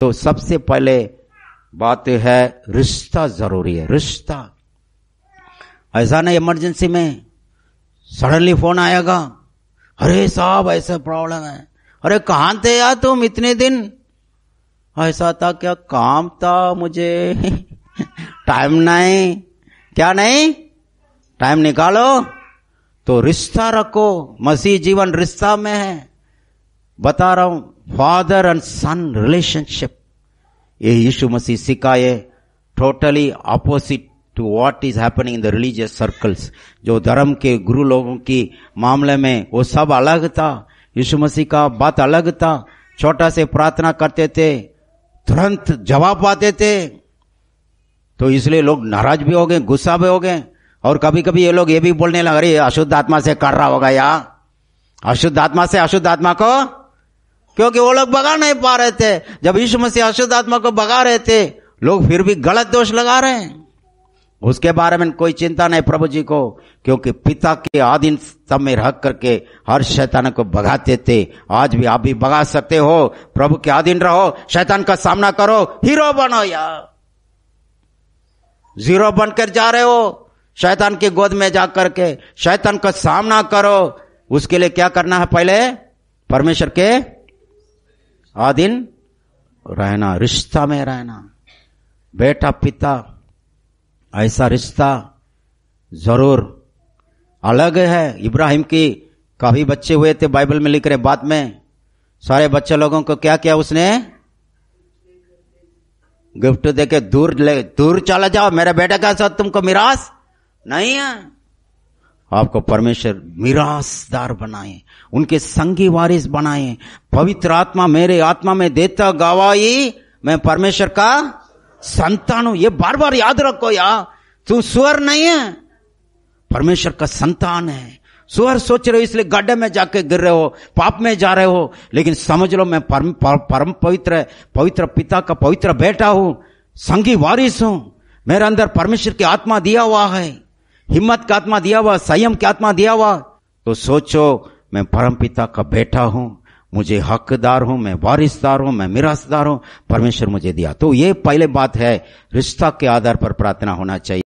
तो सबसे पहले बात है रिश्ता जरूरी है रिश्ता ऐसा नहीं इमरजेंसी में सडनली फोन आएगा अरे साहब ऐसा प्रॉब्लम है अरे कहां थे यार तुम इतने दिन ऐसा था क्या काम था मुझे टाइम नहीं क्या नहीं टाइम निकालो तो रिश्ता रखो मसीह जीवन रिश्ता में है बता रहा हूं फादर एंड सन रिलेशनशिप ये यीशु मसीह सिखाए totally opposite to what is happening in the religious circles जो धर्म के गुरु लोगों की मामले में वो सब अलग था यीशु मसीह का बात अलग था छोटा से प्रार्थना करते थे तुरंत जवाब पाते थे तो इसलिए लोग नाराज भी हो गए गुस्सा भी हो गए और कभी कभी ये लोग ये भी बोलने लगे अरे अशुद्ध आत्मा से कर रहा होगा या अशुद्ध आत्मा से अशुद्ध आत्मा को क्योंकि वो लोग भगा नहीं पा रहे थे जब यीशु मसीह अशुद्ध आत्मा को भगा रहे थे लोग फिर भी गलत दोष लगा रहे हैं उसके बारे में कोई चिंता नहीं प्रभु जी को क्योंकि पिता के आधीन सब में रह करके हर शैतान को भगाते थे आज भी आप भी भगा सकते हो प्रभु के आधीन रहो शैतान का सामना करो हीरो बनो या जीरो बनकर जा रहे हो शैतान के गोद में जा करके शैतान का सामना करो उसके लिए क्या करना है पहले परमेश्वर के आदिन रहना रिश्ता में रहना बेटा पिता ऐसा रिश्ता जरूर अलग है इब्राहिम की काफी बच्चे हुए थे बाइबल में लिख रहे बाद में सारे बच्चे लोगों को क्या किया उसने गिफ्ट देके दूर ले दूर चला जाओ मेरा बेटा का साथ तुमको मिराश नहीं है आपको परमेश्वर मिरासदार बनाए उनके संगी वारिस बनाए पवित्र आत्मा मेरे आत्मा में देता गवाई मैं परमेश्वर का संतान हूं ये बार बार याद रखो यार तू स्वर नहीं है परमेश्वर का संतान है सुअर सोच रहे हो इसलिए गड्ढे में जाके गिर रहे हो पाप में जा रहे हो लेकिन समझ लो मैं परम परम पवित्र पवित्र पिता का पवित्र बेटा हूं संगी वारिस हूं मेरे अंदर परमेश्वर की आत्मा दिया हुआ है हिम्मत का आत्मा दिया हुआ संयम का आत्मा दिया हुआ तो सोचो मैं परम पिता का बेटा हूं मुझे हकदार हूं मैं वारिसदार हूं मैं मिरासदार हूं परमेश्वर मुझे दिया तो ये पहले बात है रिश्ता के आधार पर प्रार्थना होना चाहिए